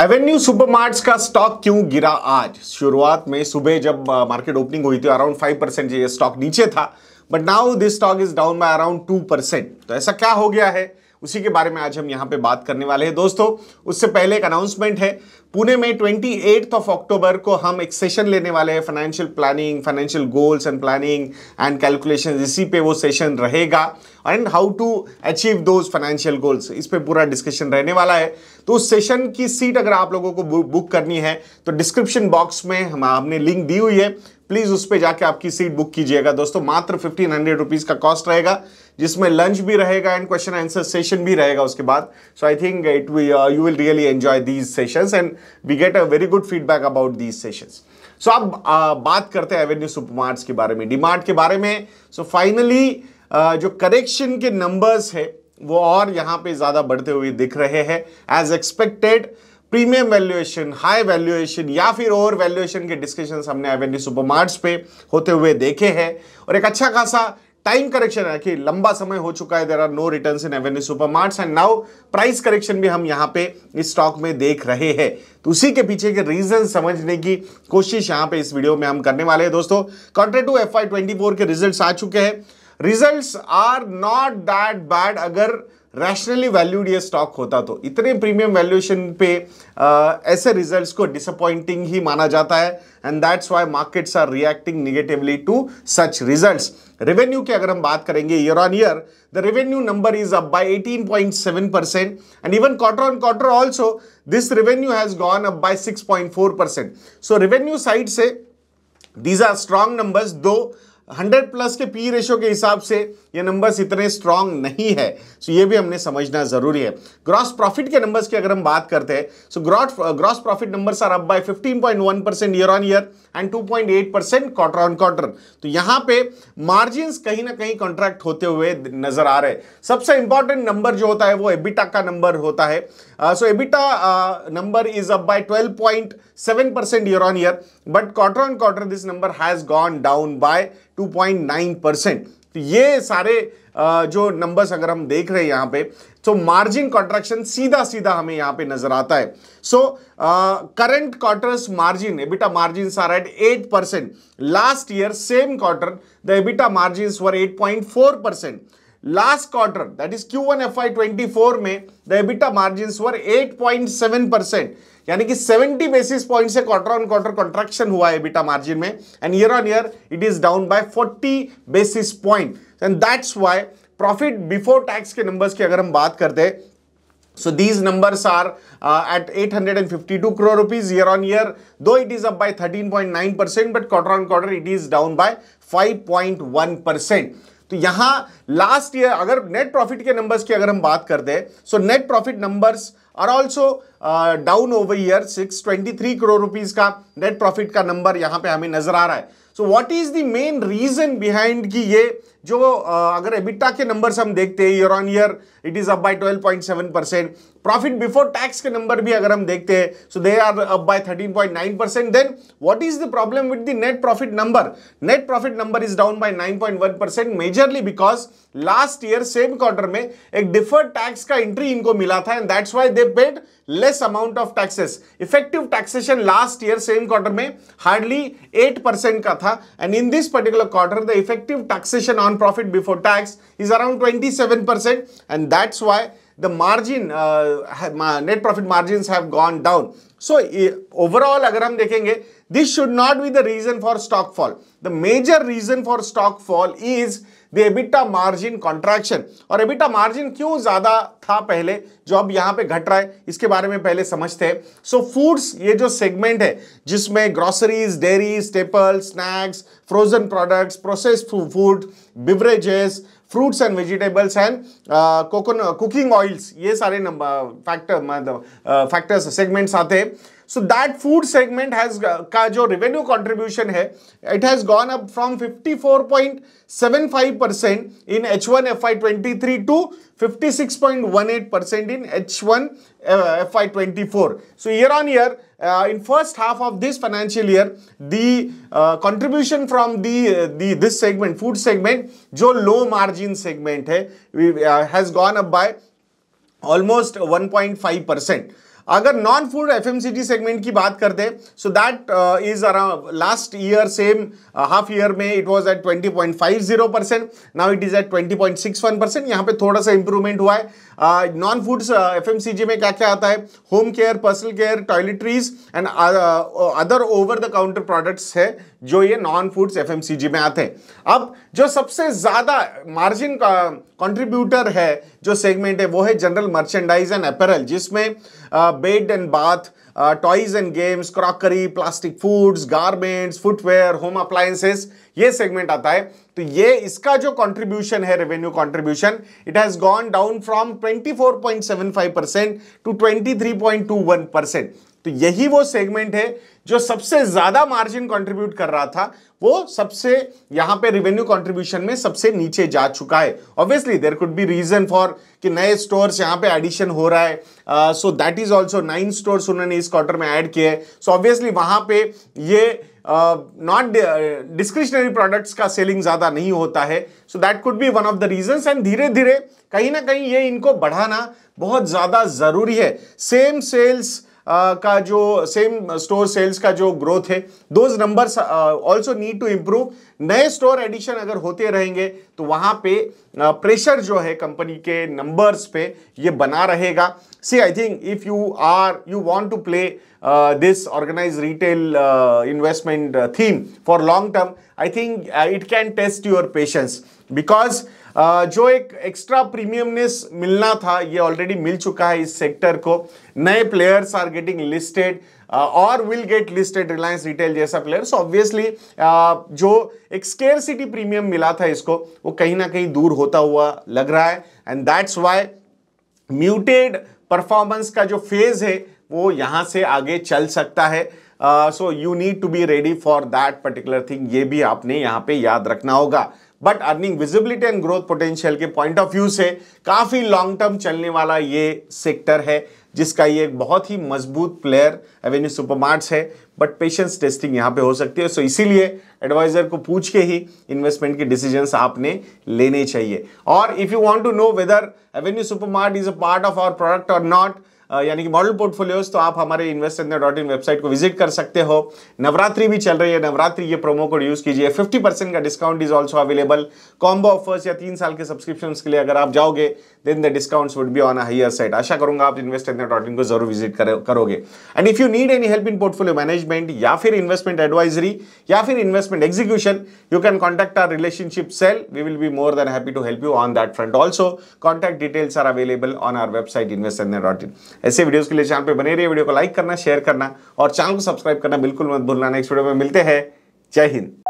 Avenue Supermarts का stock क्यों गिरा आज शुरुआत में सुबह जब मार्केट ओपनिंग हुई थी अराउंड फाइव परसेंट स्टॉक नीचे था but now this stock is down by around two percent तो ऐसा क्या हो गया है उसी के बारे में आज हम यहाँ पे बात करने वाले हैं दोस्तों उससे पहले एक अनाउंसमेंट है पुणे में ट्वेंटी एट्थ ऑफ अक्टूबर को हम एक सेशन लेने वाले हैं financial planning financial goals and planning and calculation इसी पे वो सेशन रहेगा and how to achieve those financial goals इस पे पूरा डिस्कशन रहने वाला है तो उस सेशन की सीट अगर आप लोगों को बुक करनी है तो डिस्क्रिप्शन बॉक्स में हम आपने लिंक दी हुई है प्लीज उस पर जाके आपकी सीट बुक कीजिएगा दोस्तों मात्र फिफ्टीन हंड्रेड रुपीज का कॉस्ट रहेगा जिसमें लंच भी रहेगा एंड क्वेश्चन आंसर सेशन भी रहेगा उसके बाद so I think it you will really enjoy these session and we get a very good feedback about these session so अब uh, बात करते हैं एवेन्यू सुपरमार्ट्स के बारे में डिमार्ट के बारे में सो so, फाइनली uh, जो करेक्शन के नंबर्स है वो और यहाँ पे ज़्यादा बढ़ते हुए दिख रहे हैं as expected premium valuation high valuation या फिर ओवर वैल्यूएशन के डिस्कशन हमने एवेन्यू सुपरमार्ट्स पे होते हुए देखे हैं और एक अच्छा खासा टाइम करेक्शन है कि लंबा समय हो चुका है there are no return in Avenue Supermarts and now price correction भी हम यहाँ पे इस स्टॉक में देख रहे हैं तो उसी के पीछे के रीजन समझने की कोशिश यहाँ पे इस वीडियो में हम करने वाले हैं दोस्तों कॉन्ट्रे टू एफ के रिजल्ट आ चुके हैं result are not that bad अगर रैशनली वैल्यूड ये स्टॉक होता तो इतने प्रीमियम वैल्यूएशन पे आ, ऐसे रिजल्ट्स को डिसअपॉइंटिंग ही माना जाता है and that's why markets are reacting negatively to such result revenue की अगर हम बात करेंगे year on year the revenue number is up by eighteen point seven percent and even quarter on quarter also this revenue has gone up by six point four percent so revenue side से these are strong numbers though hundred plus के P ratio के हिसाब से ये numbers इतने strong नहीं है सो ये भी हमने समझना जरूरी है ग्रॉस प्रॉफिट के नंबर्स की अगर हम बात करते हैं so gross gross profit numbers are up by 15.1 percent year on year and 2.8 percent quarter on quarter तो यहाँ पे मार्जिन कहीं ना कहीं कॉन्ट्रैक्ट होते हुए नजर आ रहे सबसे इंपॉर्टेंट नंबर जो होता है वो एबिटा का नंबर होता है so EBITDA number is up by 12.7 percent year on year but quarter on quarter this number has gone down by 2.9 percent तो ये सारे जो नंबर्स अगर हम देख रहे हैं यहाँ पे तो मार्जिन कॉन्ट्रैक्शन सीधा सीधा हमें यहाँ पे नजर आता है so current quarters margin EBITDA margin are at eight percent last year same quarter the EBITDA margin were eight point percent last quarter that is Q one F Y twenty four में the EBITDA margin were eight point seven percent यानी कि 70 basis point से quarter on quarter contraction हुआ है EBITDA margin में and year on year it is down by 40 basis point and that's why profit before tax के numbers की अगर हम बात करते so these numbers are at 852 crore rupees year on year though it is up by 13.9%, but quarter on quarter it is down by 5.1%. तो यहां last year अगर net profit के नंबर्स की अगर हम बात कर दें so net profit numbers are also down over year six twenty three crore rupees का नेट प्रॉफिट का नंबर यहां पे हमें नजर आ रहा है so what is the main reason behind कि ये जो अगर एबिटा के नंबर हम देखते हैं year on year it is up by 12.7 percent profit before tax के नंबर भी अगर हम देखते हैं so they are up by 13.9 percent then what is the problem with the net profit number net profit number is down by 9.1 percent majorly because last year same quarter में एक deferred tax का entry इनको मिला था and that's why they paid less amount of taxes effective taxation last year same quarter में hardly eight का था and in this particular quarter the effective taxation on on profit before tax is around 27% and that's why the margin, uh, net profit margins have gone down. So overall अगर हम देखेंगे this should not be the reason for stock fall. The major reason for stock fall is EBITDA margin contraction और EBITDA margin क्यों ज़्यादा था पहले जो अब यहां पे घट रहा है इसके बारे में पहले समझते हैं सो फूड्स ये जो सेगमेंट है जिसमें groceries dairy staple snacks frozen products processed food beverages fruits and vegetables and coconut cooking oils ये सारे नंबर फैक्टर मतलब फैक्टर्स uh, सेगमेंट्स आते हैं so that food segment has का जो रेवेन्यू कॉन्ट्रीब्यूशन है it has gone up from 54.75 percent in H one F Y twenty three to fifty six point one eight percent in H one uh, FY24. So year on year, uh, in first half of this financial year, the uh, contribution from the, uh, the this segment, food segment, जो low margin segment uh, has gone up by almost 1.5 percent. अगर non food FMCG segment की बात करते so that is around last year same half year में it was at 20.50 percent now it is at 20.61 percent यहाँ पे थोड़ा सा improvement हुआ है नॉन फूड्स एफएमसीजी में क्या क्या आता है home care personal care toiletries and other over the counter products है जो ये नॉन फूड्स एफएमसीजी में आते हैं अब जो सबसे ज़्यादा मार्जिन कंट्रीब्यूटर है जो सेगमेंट है वो है जनरल मर्चेंडाइज एंड अपेरल जिसमें bed and bath toys and games crockery plastic foods garments footwear home appliances ये सेगमेंट आता है तो ये इसका जो कंट्रीब्यूशन है revenue contribution it has gone down from 24.75 percent to 23.21 percent तो यही वो सेगमेंट है जो सबसे ज्यादा मार्जिन कंट्रीब्यूट कर रहा था वो सबसे यहां पे रिवेन्यू कंट्रीब्यूशन में सबसे नीचे जा चुका है obviously there could be reason for कि नए स्टोर्स यहां पे एडिशन हो रहा है so that is also nine stores उन्होंने इस क्वार्टर में ऐड किए सो ऑब्वियसली वहां पे ये नॉट डिस्क्रिशनरी प्रोडक्ट्स का सेलिंग ज़्यादा नहीं होता है so that could be one of the reason and धीरे धीरे कहीं ना कहीं ये इनको बढ़ाना बहुत ज़्यादा ज़रूरी है सेम सेल्स का जो सेम स्टोर सेल्स का जो ग्रोथ है those numbers also need to improve नए स्टोर एडिशन अगर होते रहेंगे तो वहाँ पे प्रेशर जो है कंपनी के नंबर्स पे ये बना रहेगा see I think if you are you want to play this organised retail investment theme for long term I think it can test your patience because जो एक एक्स्ट्रा प्रीमियमनेस मिलना था ये ऑलरेडी मिल चुका है इस सेक्टर को नए प्लेयर्स आर गेटिंग लिस्टेड और will get listed Reliance Retail जैसा प्लेयर्स ऑब्वियसली जो एक स्केयर प्रीमियम मिला था इसको वो कहीं ना कहीं दूर होता हुआ लग रहा है and that's why muted performance का जो फेज है वो यहाँ से आगे चल सकता है so you need to be ready for that particular thing ये भी आपने यहाँ पे याद रखना होगा but earning visibility and growth potential के पॉइंट ऑफ व्यू से काफ़ी लॉन्ग टर्म चलने वाला ये सेक्टर है जिसका ये एक बहुत ही मजबूत प्लेयर एवेन्यू सुपरमार्ट्स है बट पेशेंस टेस्टिंग यहाँ पे हो सकती है सो so इसीलिए एडवाइज़र को पूछ के ही इन्वेस्टमेंट के डिसीजंस आपने लेने चाहिए और if you want to know whether Avenue Supermart is a part of our product और नॉट यानी कि मॉडल पोर्टफोलियोज तो आप हमारे इन्वेस्ट डॉट इन वेबसाइट को विजिट कर सकते हो नवरात्रि भी चल रही है नवरात्रि ये प्रोमो कोड यूज़ कीजिए फिफ्टी परसेंट का discount is also available combo offers या तीन साल के सब्सक्रिप्शन के लिए अगर आप जाओगे then the discounts would be on a higher side आशा करूंगा आप इन्वेस्ट डॉट इन को जरूर विजिट करोगे and if you need any help in portfolio management या फिर इन्वेस्टमेंट एडवाइजरी या फिर investment execution you can contact our relationship cell we will be more than happy to help you on that front also contact details are available on our website invest dot in ऐसे videos के लिए channel पे बने रहिए video को like करना share करना और चैनल को सब्सक्राइब करना बिल्कुल मत भूलना नेक्स्ट वीडियो में मिलते हैं जय हिंद